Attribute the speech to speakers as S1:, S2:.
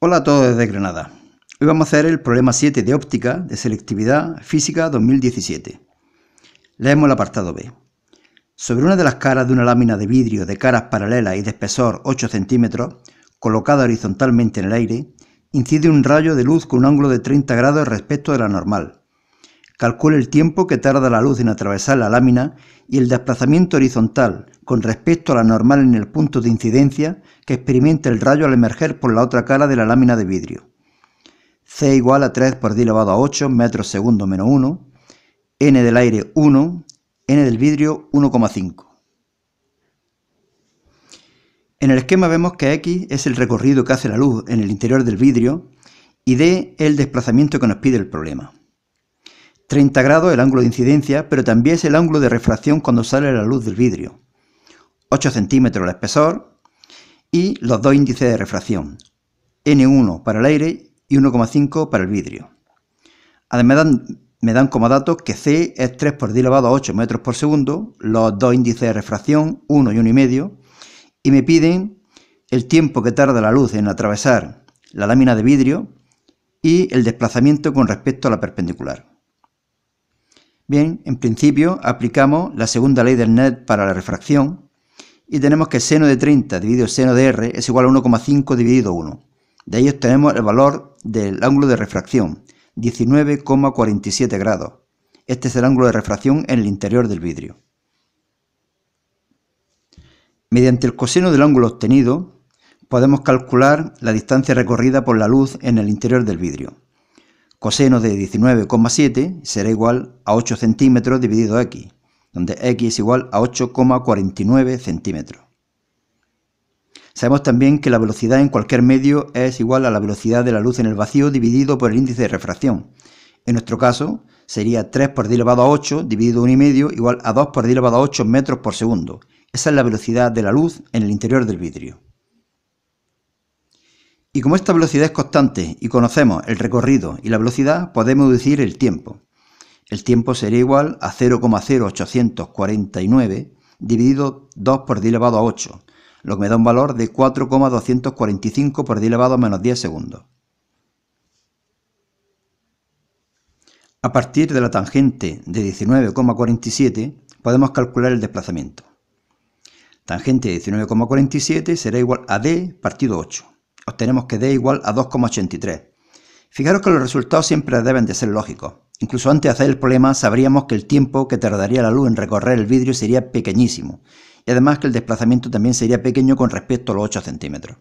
S1: Hola a todos desde Granada. Hoy vamos a hacer el problema 7 de óptica de selectividad física 2017. Leemos el apartado B. Sobre una de las caras de una lámina de vidrio de caras paralelas y de espesor 8 centímetros, colocada horizontalmente en el aire, incide un rayo de luz con un ángulo de 30 grados respecto de la normal, calcule el tiempo que tarda la luz en atravesar la lámina y el desplazamiento horizontal con respecto a la normal en el punto de incidencia que experimenta el rayo al emerger por la otra cara de la lámina de vidrio. C igual a 3 por d elevado a 8 metros segundo menos 1, n del aire 1, n del vidrio 1,5. En el esquema vemos que X es el recorrido que hace la luz en el interior del vidrio y D el desplazamiento que nos pide el problema. 30 grados el ángulo de incidencia, pero también es el ángulo de refracción cuando sale la luz del vidrio. 8 centímetros el espesor y los dos índices de refracción, N1 para el aire y 1,5 para el vidrio. Además me dan como datos que C es 3 por 10 elevado a 8 metros por segundo, los dos índices de refracción, 1 y 1,5, y me piden el tiempo que tarda la luz en atravesar la lámina de vidrio y el desplazamiento con respecto a la perpendicular. Bien, en principio aplicamos la segunda ley del net para la refracción y tenemos que seno de 30 dividido seno de r es igual a 1,5 dividido 1. De ahí obtenemos el valor del ángulo de refracción, 19,47 grados. Este es el ángulo de refracción en el interior del vidrio. Mediante el coseno del ángulo obtenido, podemos calcular la distancia recorrida por la luz en el interior del vidrio. Coseno de 19,7 será igual a 8 centímetros dividido x, donde x es igual a 8,49 centímetros. Sabemos también que la velocidad en cualquier medio es igual a la velocidad de la luz en el vacío dividido por el índice de refracción. En nuestro caso sería 3 por 10 elevado a 8 dividido 1,5 igual a 2 por 10 elevado a 8 metros por segundo. Esa es la velocidad de la luz en el interior del vidrio. Y como esta velocidad es constante y conocemos el recorrido y la velocidad, podemos decir el tiempo. El tiempo sería igual a 0,0849 dividido 2 por 10 elevado a 8, lo que me da un valor de 4,245 por 10 elevado a menos 10 segundos. A partir de la tangente de 19,47 podemos calcular el desplazamiento. Tangente de 19,47 será igual a d partido 8 tenemos que D igual a 2,83. Fijaros que los resultados siempre deben de ser lógicos. Incluso antes de hacer el problema sabríamos que el tiempo que tardaría la luz en recorrer el vidrio sería pequeñísimo y además que el desplazamiento también sería pequeño con respecto a los 8 centímetros.